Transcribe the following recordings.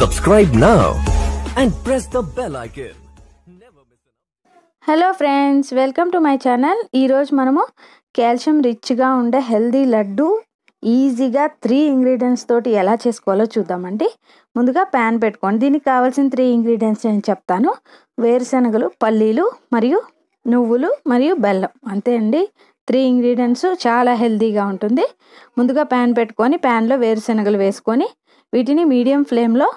Subscribe now and press the bell icon. Hello friends welcome to my channel ఈరోజు మనము calcium రిచ్గా ఉండే healthy laddu ఈజీగా త్రీ ఇంగ్రీడియంట్స్ తోటి ఎలా చేసుకోవాలో చూద్దామండి ముందుగా ప్యాన్ పెట్టుకోండి దీనికి కావాల్సిన త్రీ ఇంగ్రీడియంట్స్ నేను చెప్తాను వేరుశనగలు పల్లీలు మరియు నువ్వులు మరియు బెల్లం అంతే అండి త్రీ ఇంగ్రీడియంట్స్ చాలా హెల్తీగా ఉంటుంది ముందుగా ప్యాన్ పెట్టుకొని ప్యాన్లో వేరుశనగలు వేసుకొని వీటిని మీడియం ఫ్లేమ్లో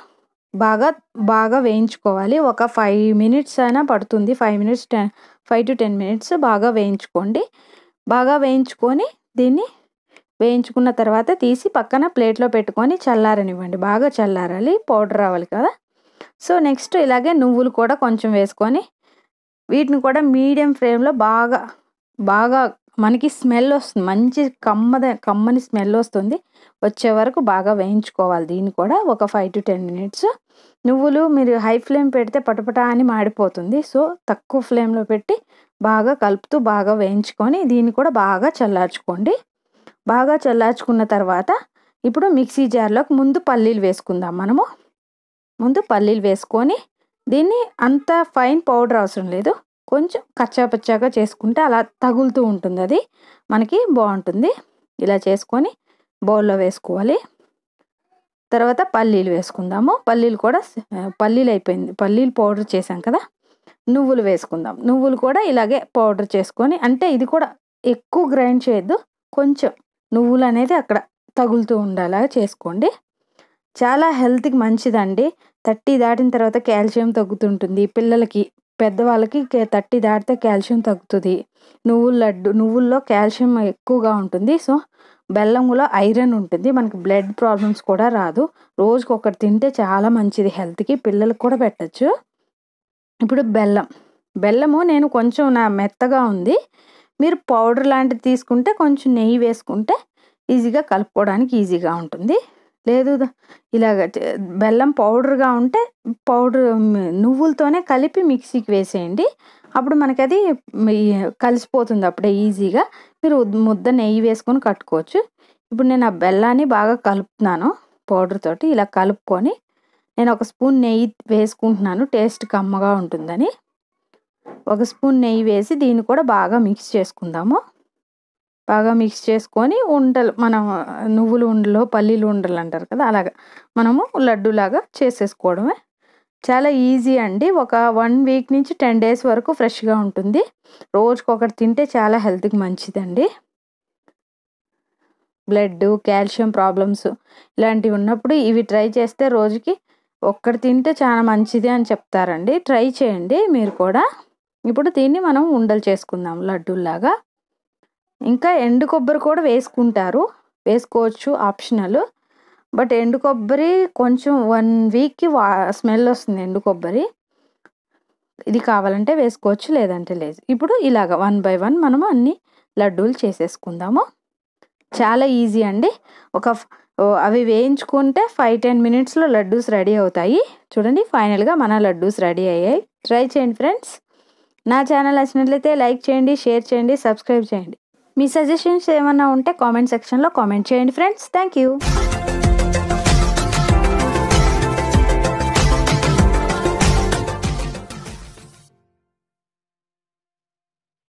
బాగా బాగా వేయించుకోవాలి ఒక ఫైవ్ మినిట్స్ అయినా పడుతుంది five minutes ten five to ten minutes బాగా వేయించుకోండి బాగా వేయించుకొని దీన్ని వేయించుకున్న తర్వాత తీసి పక్కన ప్లేట్లో పెట్టుకొని చల్లారనివ్వండి బాగా చల్లారాలి పౌడర్ రావాలి కదా సో నెక్స్ట్ ఇలాగే నువ్వులు కూడా కొంచెం వేసుకొని వీటిని కూడా మీడియం ఫ్లేమ్లో బాగా బాగా మనకి స్మెల్ వస్తుంది మంచి కమ్మద కమ్మని స్మెల్ వస్తుంది వచ్చే వరకు బాగా వేయించుకోవాలి దీన్ని కూడా ఒక ఫైవ్ టు టెన్ మినిట్స్ నువ్వులు మీరు హై ఫ్లేమ్ పెడితే పటపటా అని మాడిపోతుంది సో తక్కువ ఫ్లేమ్లో పెట్టి బాగా కలుపుతూ బాగా వేయించుకొని దీన్ని కూడా బాగా చల్లార్చుకోండి బాగా చల్లార్చుకున్న తర్వాత ఇప్పుడు మిక్సీ జార్లోకి ముందు పల్లీలు వేసుకుందాం మనము ముందు పల్లీలు వేసుకొని దీన్ని అంత ఫైన్ పౌడర్ అవసరం లేదు కొంచెం కచ్చాపచ్చాగా చేసుకుంటే అలా తగులుతూ ఉంటుంది అది మనకి బాగుంటుంది ఇలా చేసుకొని బౌల్లో వేసుకోవాలి తర్వాత పల్లీలు వేసుకుందాము పల్లీలు కూడా పల్లీలు అయిపోయింది పల్లీలు పౌడర్ చేసాం కదా నువ్వులు వేసుకుందాం నువ్వులు కూడా ఇలాగే పౌడర్ చేసుకొని అంటే ఇది కూడా ఎక్కువ గ్రైండ్ చేయొద్దు కొంచెం నువ్వులు అనేది అక్కడ తగులుతూ ఉండేలాగా చేసుకోండి చాలా హెల్త్కి మంచిదండి థర్టీ దాటిన తర్వాత కాల్షియం తగ్గుతుంటుంది పిల్లలకి పెద్దవాళ్ళకి థర్టీ దాటితే కాల్షియం తగ్గుతుంది నువ్వుల లడ్డు నువ్వుల్లో కాల్షియం ఎక్కువగా ఉంటుంది సో బెల్లంలో ఐరన్ ఉంటుంది మనకి బ్లడ్ ప్రాబ్లమ్స్ కూడా రాదు రోజుకి ఒకటి తింటే చాలా మంచిది హెల్త్కి పిల్లలకు కూడా పెట్టచ్చు ఇప్పుడు బెల్లం బెల్లము నేను కొంచెం నా మెత్తగా ఉంది మీరు పౌడర్ లాంటిది తీసుకుంటే కొంచెం నెయ్యి వేసుకుంటే ఈజీగా కలుపుకోవడానికి ఈజీగా ఉంటుంది లేదు ఇలాగ బెల్లం పౌడర్గా ఉంటే పౌడర్ నువ్వులతోనే కలిపి మిక్సీకి వేసేయండి అప్పుడు మనకి అది కలిసిపోతుంది అప్పుడే ఈజీగా మీరు ముద్ద నెయ్యి వేసుకొని కట్టుకోవచ్చు ఇప్పుడు నేను ఆ బెల్లాన్ని బాగా కలుపుతున్నాను పౌడర్ తోటి ఇలా కలుపుకొని నేను ఒక స్పూన్ నెయ్యి వేసుకుంటున్నాను టేస్ట్ కమ్మగా ఉంటుందని ఒక స్పూన్ నెయ్యి వేసి దీన్ని కూడా బాగా మిక్స్ చేసుకుందాము బాగా మిక్స్ చేసుకొని ఉండలు మనం నువ్వులు ఉండలు పల్లీలు ఉండలు అంటారు కదా అలాగా మనము లడ్డూలాగా చేసేసుకోవడమే చాలా ఈజీ అండి ఒక వన్ వీక్ నుంచి టెన్ డేస్ వరకు ఫ్రెష్గా ఉంటుంది రోజుకొకటి తింటే చాలా హెల్త్కి మంచిదండి బ్లడ్ కాల్షియం ప్రాబ్లమ్స్ ఇలాంటివి ఉన్నప్పుడు ఇవి ట్రై చేస్తే రోజుకి ఒక్కటి తింటే చాలా మంచిది అని చెప్తారండి ట్రై చేయండి మీరు కూడా ఇప్పుడు దీన్ని మనం ఉండలు చేసుకుందాం లడ్డూలాగా ఇంకా ఎండు కొబ్బరి కూడా వేసుకుంటారు వేసుకోవచ్చు ఆప్షనల్ బట్ ఎండు కొబ్బరి కొంచెం వన్ వీక్కి వా స్మెల్ వస్తుంది ఎండు కొబ్బరి ఇది కావాలంటే వేసుకోవచ్చు లేదంటే లేదు ఇప్పుడు ఇలాగ వన్ బై వన్ మనము అన్ని లడ్డూలు చేసేసుకుందాము చాలా ఈజీ అండి ఒక అవి వేయించుకుంటే ఫైవ్ టెన్ మినిట్స్లో లడ్డూస్ రెడీ అవుతాయి చూడండి ఫైనల్గా మన లడ్డూస్ రెడీ అయ్యాయి ట్రై చేయండి ఫ్రెండ్స్ నా ఛానల్ నచ్చినట్లయితే లైక్ చేయండి షేర్ చేయండి సబ్స్క్రైబ్ చేయండి మీ సజెషన్స్ ఏమైనా ఉంటే కామెంట్ సెక్షన్లో కామెంట్ చేయండి ఫ్రెండ్స్ థ్యాంక్ యూ